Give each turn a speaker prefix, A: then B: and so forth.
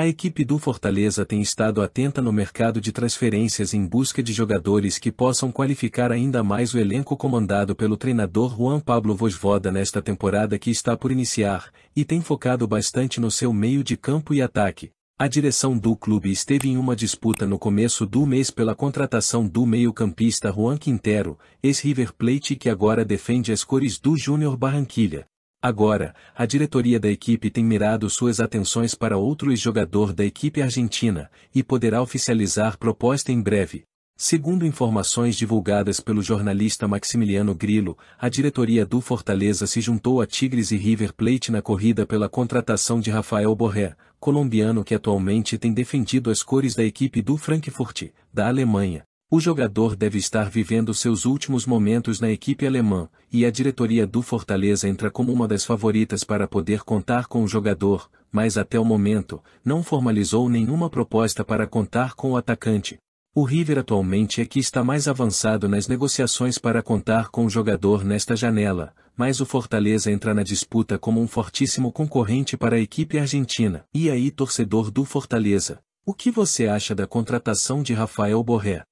A: A equipe do Fortaleza tem estado atenta no mercado de transferências em busca de jogadores que possam qualificar ainda mais o elenco comandado pelo treinador Juan Pablo Vosvoda nesta temporada que está por iniciar, e tem focado bastante no seu meio de campo e ataque. A direção do clube esteve em uma disputa no começo do mês pela contratação do meio-campista Juan Quintero, ex-River Plate que agora defende as cores do Júnior Barranquilha, Agora, a diretoria da equipe tem mirado suas atenções para outro ex-jogador da equipe argentina, e poderá oficializar proposta em breve. Segundo informações divulgadas pelo jornalista Maximiliano Grillo, a diretoria do Fortaleza se juntou a Tigres e River Plate na corrida pela contratação de Rafael Borré, colombiano que atualmente tem defendido as cores da equipe do Frankfurt, da Alemanha, o jogador deve estar vivendo seus últimos momentos na equipe alemã, e a diretoria do Fortaleza entra como uma das favoritas para poder contar com o jogador, mas até o momento, não formalizou nenhuma proposta para contar com o atacante. O River atualmente é que está mais avançado nas negociações para contar com o jogador nesta janela, mas o Fortaleza entra na disputa como um fortíssimo concorrente para a equipe argentina. E aí, torcedor do Fortaleza, o que você acha da contratação de Rafael Borré?